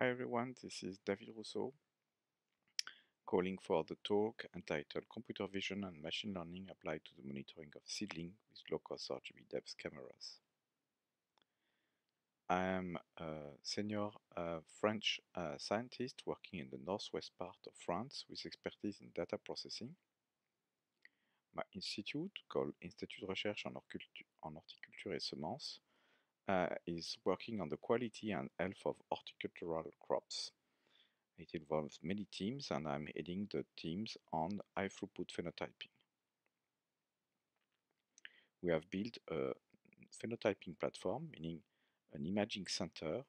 Hi everyone, this is David Rousseau calling for the talk entitled Computer Vision and Machine Learning Applied to the Monitoring of Seedling with Low-Cost RGB Depth Cameras. I am a senior uh, French uh, scientist working in the northwest part of France with expertise in data processing. My institute, called Institut de Recherche en, Horticulture et Semences, uh, is working on the quality and health of horticultural crops. It involves many teams and I'm heading the teams on high throughput phenotyping. We have built a phenotyping platform, meaning an imaging center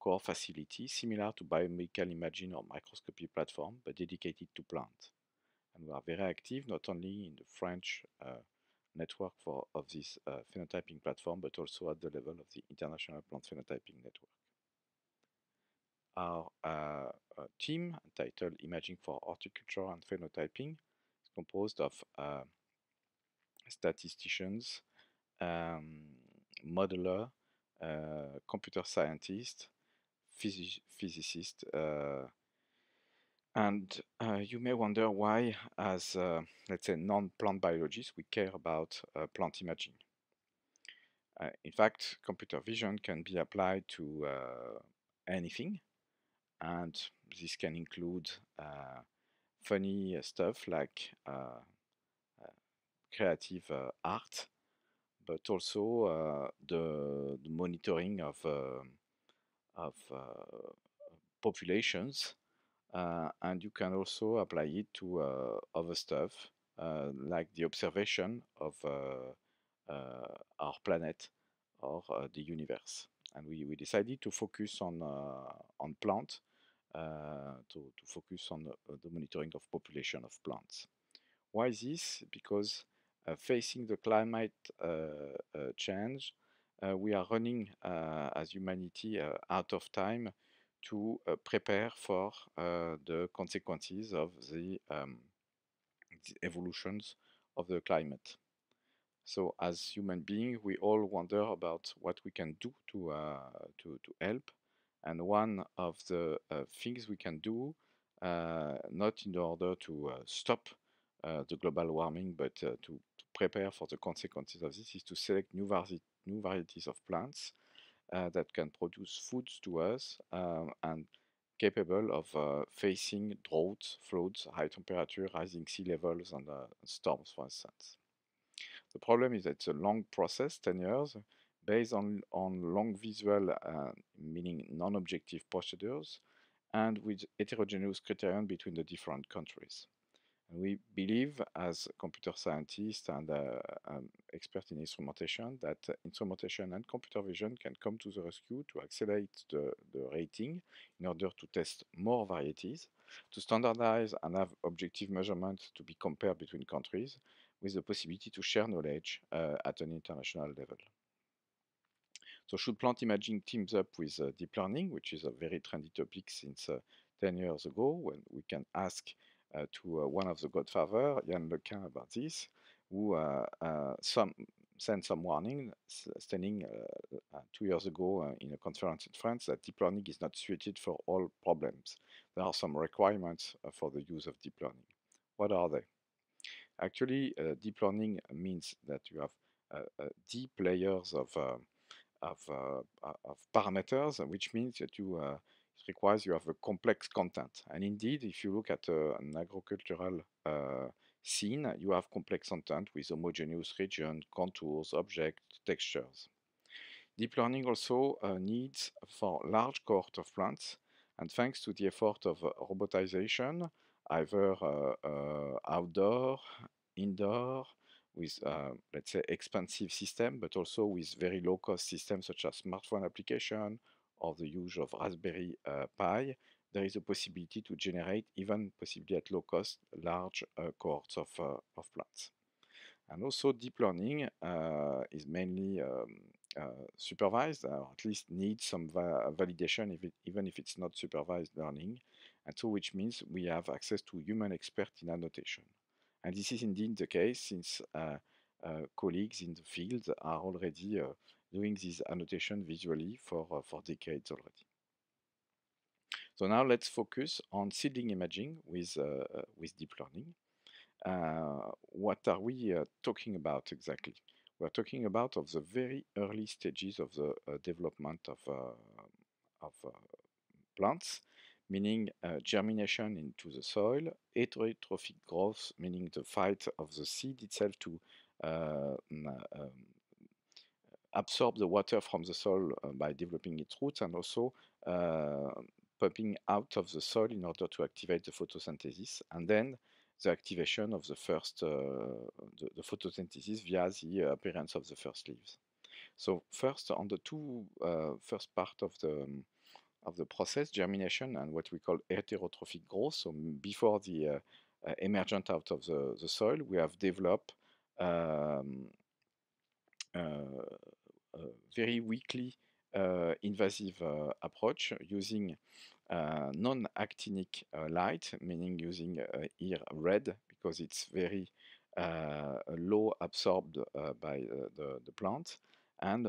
core facility similar to biomedical imaging or microscopy platform, but dedicated to plants. And we are very active not only in the French uh, network for of this uh, phenotyping platform, but also at the level of the International Plant Phenotyping Network. Our uh, uh team, titled Imaging for Horticulture and Phenotyping, is composed of uh, statisticians, um, modeler, uh, computer scientists, physicists, physicist, uh, and uh, you may wonder why, as uh, let's say non-plant biologists, we care about uh, plant imaging. Uh, in fact, computer vision can be applied to uh, anything, and this can include uh, funny stuff like creative art, but also the, the, monitoring of um, of populations uh, and you can also apply it to uh, other stuff uh, like the observation of our planet or the universe. And we, we decided to focus on, on plant, to, to focus on the monitoring of population of plants. Why this? Because uh, facing the climate uh, uh, change, we are running as humanity out of time to prepare for the consequences of the, um, the evolutions of the climate. So as human beings, we all wonder about what we can do to, uh, to, to help. And one of the uh, things we can do, uh, not in order to uh, stop uh, the global warming, but uh, to, to, prepare for the consequences of this, is to select new, vari new varieties of plants uh, that can produce foods to us um, and capable of uh, facing droughts, floods, high temperature, rising sea levels, and uh, storms, for instance. The problem is that it's a long process, 10 years, based on, on long visual, uh, meaning non-objective procedures, and with heterogeneous criterion between the different countries. And we believe, as computer scientists and uh, um, experts in instrumentation, that instrumentation and computer vision can come to the rescue to accelerate the, the rating in order to test more varieties, to standardize and have objective measurements to be compared between countries, with the possibility to share knowledge uh, at an international level. So should plant imaging teams up with uh, deep learning, which is a very trendy topic since uh, 10 years ago, when we can ask Euh, to euh, one of the Godfather, Jan Lequin, about this, who uh, uh, some, sent some warning, standing uh, two years ago in a conference in France, that deep learning is not suited for all problems. There are some requirements for the use of deep learning. What are they? Actually, uh, deep learning means that you have uh, uh, deep layers of, of, of, parameters, which means that you it requires you have a complex content. And indeed, if you look at uh, an agricultural uh, scene, you have complex content with homogeneous region, contours, objects, textures. Deep learning also uh, needs for large cohort of plants, and thanks to the effort of uh, robotization, either uh, uh, outdoor, indoor, with uh, let's say expensive system, but also with very low cost systems such as smartphone application or the use of Raspberry uh, Pi, there is a possibility to generate, even possibly at low cost, large uh, cohorts of, uh, of plants. And also deep learning is mainly um, uh, supervised, or at least needs some va validation, if it, even if it's not supervised learning. And so, which means we have access to human expert in annotation. And this is indeed the case since uh, uh, colleagues in the field are already doing this annotation visually for, uh, for decades already. So now let's focus on seedling imaging with, uh, uh, with deep learning. Uh, what are we uh, talking about exactly? We're talking about of the very early stages of the uh, development of, of plants, meaning germination into the soil, heterotrophic growth, meaning the fight of the seed itself to um, absorb the water from the soil uh, by developing its roots and also uh, pumping out of the soil in order to activate the photosynthesis and then the activation of the first uh, the, the, photosynthesis via the appearance of the first leaves. So first on the two uh, first part of the of the process germination and what we call heterotrophic growth. So before the uh, uh emergent out of the, the soil, we have developed um, Euh, very weakly euh, invasive euh, approach using uh, non-actinic uh, light, meaning using here uh, red because it's very low absorbed by the, the, plant, and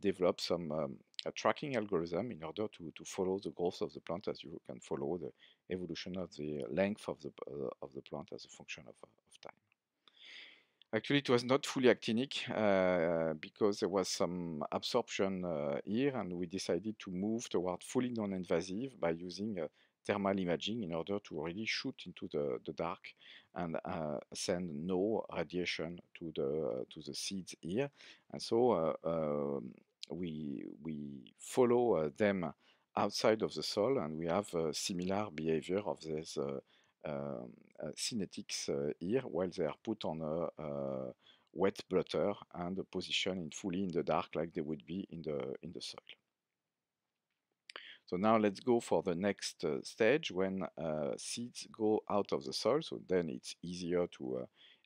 develop some um, a tracking algorithm in order to, to follow the growth of the plant as you can follow the evolution of the length of the, uh, of the plant as a function of, of time. Actually, it was not fully actinic uh, because there was some absorption uh, here, and we decided to move toward fully non-invasive by using uh, thermal imaging in order to really shoot into the, the dark and uh, send no radiation to the to the seeds here. And so uh, um, we we follow uh, them outside of the soil, and we have a similar behavior of this kinetics euh, euh, euh, here while they are put on a wet blotter and positioned fully in the dark like they would be in the, in the soil. So now let's go for the next uh, stage when uh, seeds go out of the soil, so then it's easier to uh,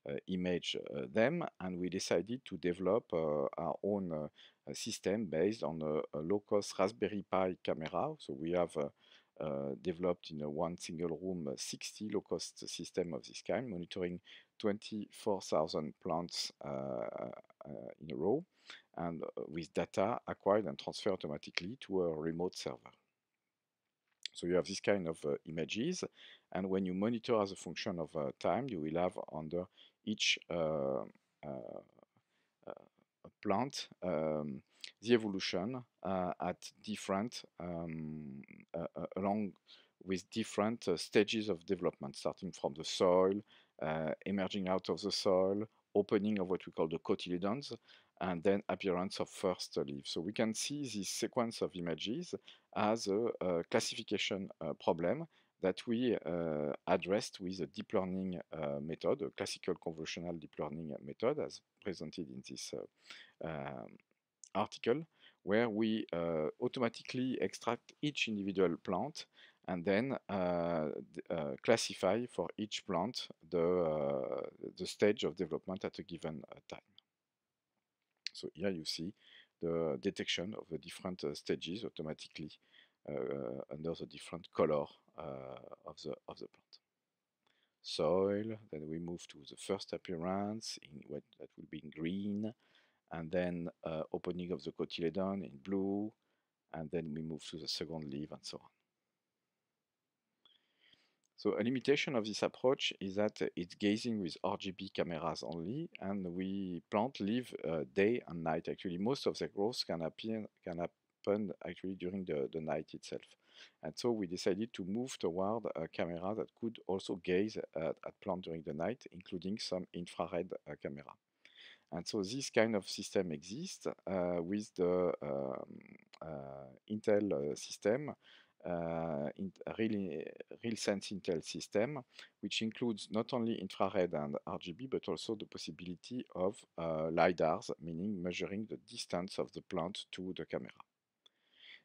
uh image uh, them and we decided to develop uh, our own system based on a, a low-cost Raspberry Pi camera. So we have uh, developed in a one single room, uh, 60 low cost system of this kind, monitoring 24,000 plants uh, in a row and with data acquired and transferred automatically to a remote server. So you have this kind of uh, images, and when you monitor as a function of uh, time, you will have under each uh, plant um, the evolution uh, at different um, uh, uh, along with different stages of development, starting from the soil, emerging out of the soil, opening of what we call the cotyledons, and then appearance of first leaf. So we can see this sequence of images as a, a classification uh, problem that we uh, addressed with a deep learning uh, method, a classical convolutional deep learning method as presented in this uh, um, article, where we automatically extract each individual plant and then uh, uh, classify for each plant the, uh, the stage of development at a given time. So here you see the detection of the different stages automatically uh, uh, under the different color uh, of, the, of the plant. Soil, then we move to the first appearance, in what, that will be in green, and then opening of the cotyledon in blue, and then we move to the second leaf and so on. So a limitation of this approach is that it's gazing with RGB cameras only, and we plant leaf uh, day and night. Actually, most of the growth can appear can happen actually during the, the night itself. And so we decided to move toward a camera that could also gaze at, at plant during the night, including some infrared uh, camera. And so this kind of system exists uh, with the um, uh, Intel uh, system, uh, in real, real sense Intel system, which includes not only infrared and RGB, but also the possibility of uh, LIDARs, meaning measuring the distance of the plant to the camera.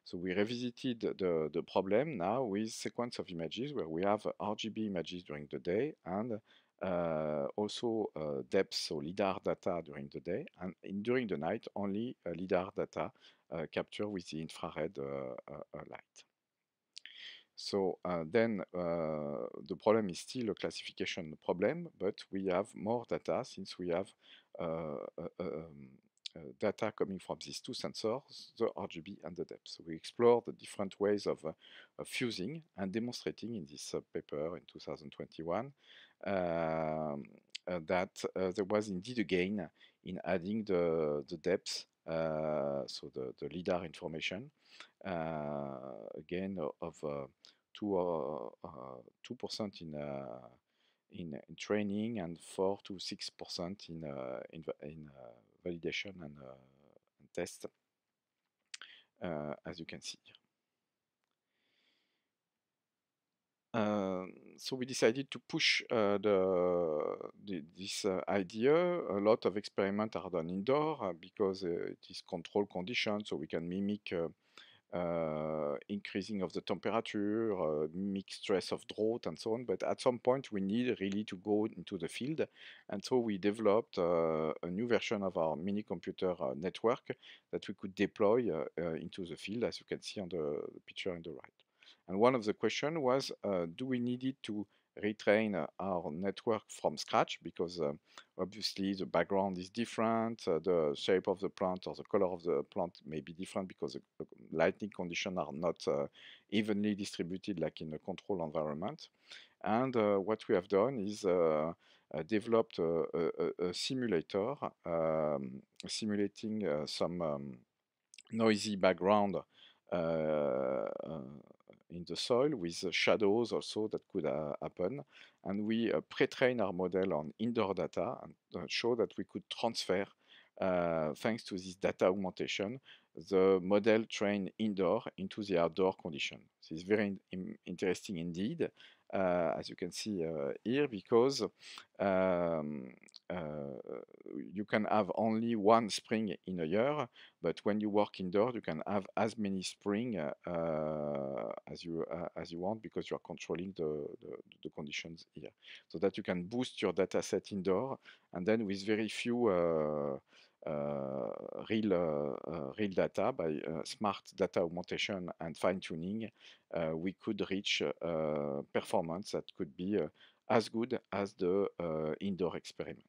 So we revisited the, the problem now with sequence of images where we have RGB images during the day and uh, also uh, depth, so LIDAR data during the day, and in, during the night, only uh, LIDAR data uh, captured with the infrared uh, uh, light. So then the problem is still a classification problem, but we have more data since we have um, data coming from these two sensors, the RGB and the depth. So we explored the different ways of, uh, of fusing and demonstrating in this uh, paper in 2021 um, uh, that uh, there was indeed a gain in adding the, the depth, so the, the LIDAR information, again of two two percent in, in in training and four to six percent in in, in validation and, and euh, test, euh, as you can see euh, so we decided to push uh, the, the, this uh, idea. A lot of experiments are done indoor uh, because uh, it is control condition, so we can mimic uh, uh, increasing of the temperature, uh, mixed stress of drought, and so on. But at some point, we need really to go into the field. And so we developed uh, a new version of our mini computer uh, network that we could deploy uh, uh, into the field, as you can see on the picture on the right. And one of the questions was, do we need it to retrain uh, our network from scratch because uh, obviously the background is different, uh, the shape of the plant or the color of the plant may be different because the uh, lighting conditions are not uh, evenly distributed like in a control environment. And uh, what we have done is developed a, a, a simulator um, simulating some um, noisy background in the soil with shadows also that could uh, happen. And we uh, pre-train our model on indoor data and uh, show that we could transfer, thanks to this data augmentation, the model trained indoor into the outdoor condition. This is very in interesting indeed, uh, as you can see uh, here, because um, uh, you can have only one spring in a year, but when you work indoors, you can have as many spring uh, uh, as you as you want because you are controlling the, the, the conditions here, so that you can boost your data set indoor, and then with very few. Uh, real, uh, uh, real data by smart data augmentation and fine tuning, we could reach performance that could be as good as the uh, indoor experiment.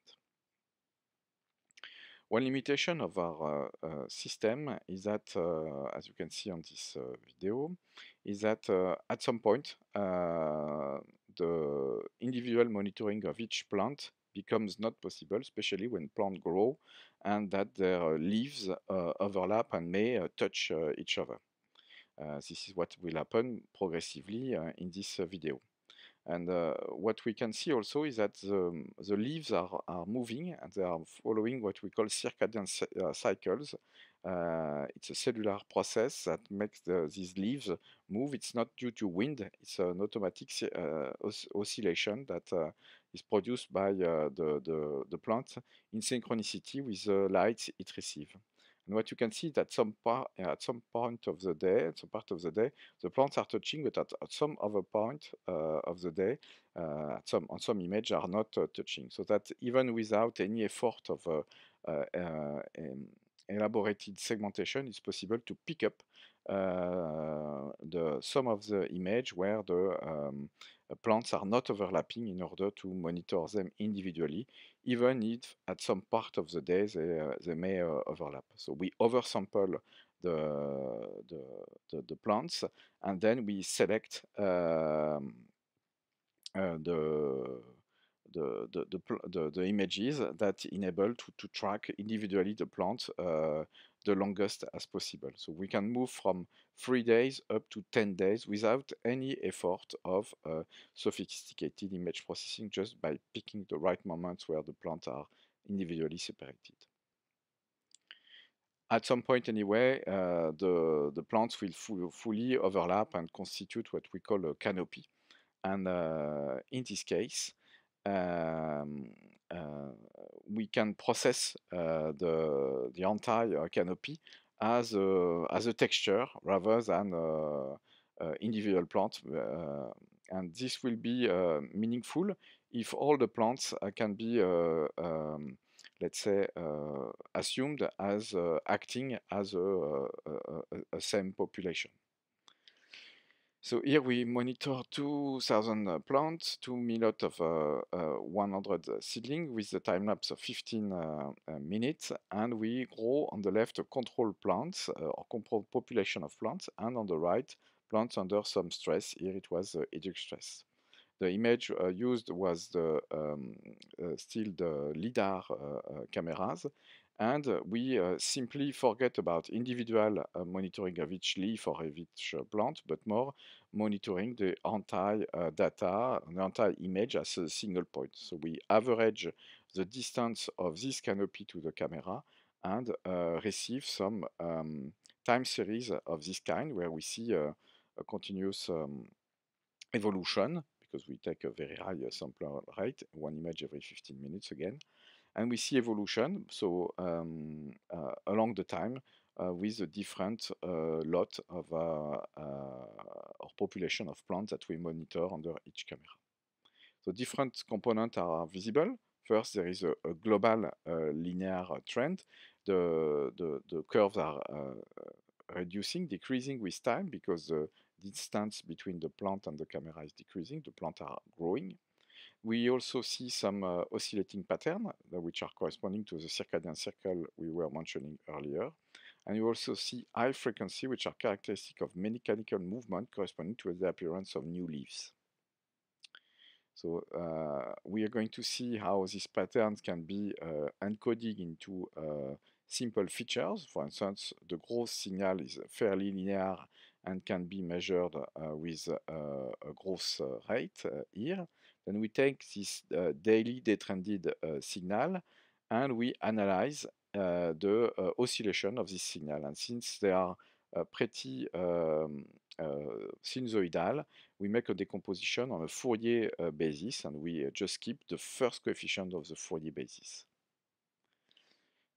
One limitation of our uh, uh, system is that, uh, as you can see on this video, is that at some point the individual monitoring of each plant becomes not possible, especially when plants grow and that their leaves uh, overlap and may uh, touch uh, each other. this is what will happen progressively in this video. And uh, what we can see also is that the, um, the leaves are, are moving and they are following what we call circadian uh, cycles. Uh, it's a cellular process that makes the, these leaves move. It's not due to wind, it's an automatic uh, os oscillation that uh, is produced by uh, the, the, the plant in synchronicity with the light it receives. And what you can see is that some at some point of the day, at some part of the day, the plants are touching, but at, at some other point uh, of the day, uh, some, on some image are not uh, touching. So that even without any effort of uh, uh, uh, elaborated segmentation, it's possible to pick up the some of the image where the um, plants are not overlapping in order to monitor them individually even if at some part of the day they, uh, they may uh, overlap. So we oversample the, the, the, the plants and then we select um, uh, the the, the, the, the, images that enable to, to track individually the plant uh, the longest as possible. So we can move from three days up to 10 days without any effort of uh, sophisticated image processing just by picking the right moments where the plants are individually separated. At some point anyway, uh, the, the plants will fully overlap and constitute what we call a canopy. And uh, in this case, um, we can process the the entire canopy as a, as a texture rather than individual plant, and this will be meaningful if all the plants uh, can be um, let's say, uh, assumed as uh, acting as a, a, a, a same population. So here we monitor 2,000 uh, plants, 2 mil of uh, uh, 100 uh, seedling with the time lapse of 15 uh, uh, minutes, and we grow on the left control plants or control population of plants, and on the right plants under some stress. Here it was uh, stress. The image used was the, um, still the LIDAR cameras, and we uh, simply forget about individual uh, monitoring of each leaf or of each uh, plant, but more monitoring the entire uh, data, the entire image as a single point. So we average the distance of this canopy to the camera and uh, receive some um, time series of this kind where we see a continuous um, evolution because we take a very high uh, sample rate, one image every 15 minutes again, and we see evolution, so um, uh, along the time, uh, with a different uh, lot of or population of plants that we monitor under each camera. So different components are visible. First, there is a, a global linear trend. The, the, the curves are reducing, decreasing with time because the distance between the plant and the camera is decreasing, the plants are growing we also see some uh, oscillating pattern which are corresponding to the circadian circle we were mentioning earlier. And you also see high frequency, which are characteristic of mechanical movement corresponding to the appearance of new leaves. So uh, we are going to see how these patterns can be uh, encoded into uh, simple features. For instance, the growth signal is fairly linear and can be measured uh, with uh, a growth uh, rate here. Then we take this euh, daily day trended euh, signal and we analyze euh, the oscillation of this signal. And since they are pretty um, sinusoidal, we make a decomposition on a Fourier basis and we uh, just keep the first coefficient of the Fourier basis.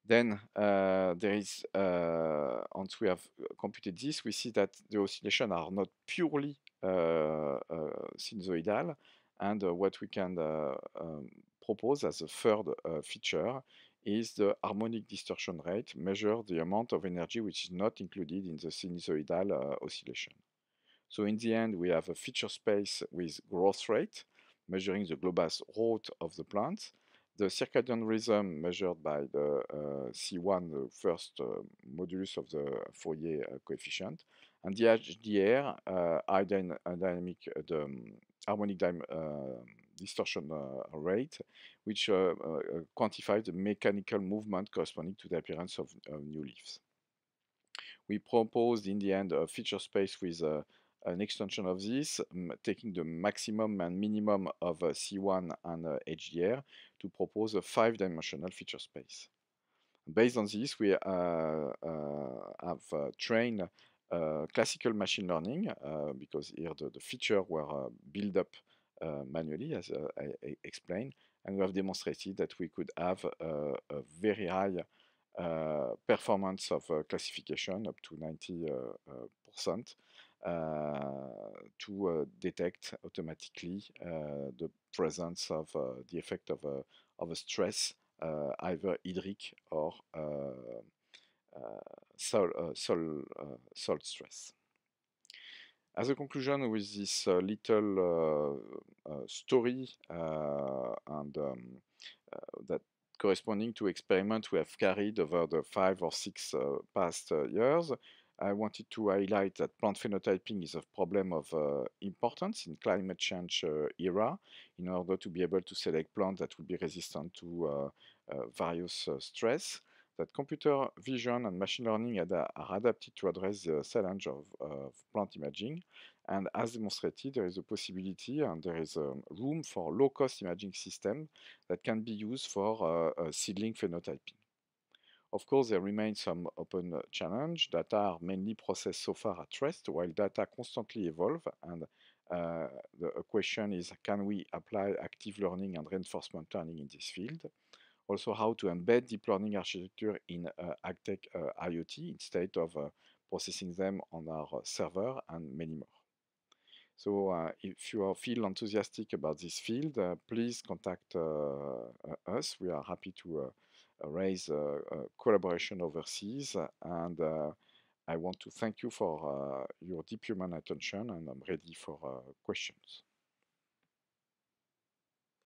Then uh, there is, uh, once we have computed this, we see that the oscillations are not purely sinusoidal, And uh, what we can uh, um, propose as a third uh, feature is the harmonic distortion rate, measure the amount of energy which is not included in the sinusoidal oscillation. So in the end, we have a feature space with growth rate, measuring the global growth of the plant, the circadian rhythm measured by the uh, C1, the first uh, modulus of the Fourier uh, coefficient, and the HDR, uh, dynamic, the um, harmonic uh, distortion uh, rate, which uh, quantifies the mechanical movement corresponding to the appearance of new leaves. We proposed in the end a feature space with an extension of this, taking the maximum and minimum of uh, C1 and uh, HDR to propose a five-dimensional feature space. Based on this, we uh, have trained Euh, classical machine learning, euh, because here the, the feature were uh, built up uh, manually, as uh, I, I, explained, and we have demonstrated that we could have a very high performance of classification, up to 90%. Uh, to uh, detect automatically uh, the presence of the effect of a, of a stress, either hydric or sol, euh, sol, euh, sol stress. As a conclusion with this uh, little uh, uh, story and um, that corresponding to experiments we have carried over the five or six past years, I wanted to highlight that plant phenotyping is a problem of uh, importance in climate change uh, era in order to be able to select plants that will be resistant to uh, various stress that computer vision and machine learning are adapted to address the challenge of, of plant imaging. And as demonstrated, there is a possibility and there is a um, room for low-cost imaging system that can be used for uh, uh seedling phenotyping. Of course, there remain some open challenge that are mainly processed so far at rest, while data constantly evolve. And uh, the question is, can we apply active learning and reinforcement learning in this field? also how to embed deep learning architecture in uh, AgTech uh, IoT instead of uh, processing them on our uh, server and many more. So uh, if you feel enthusiastic about this field, uh, please contact us. We are happy to raise collaboration overseas and I want to thank you for your deep human attention and I'm ready for questions.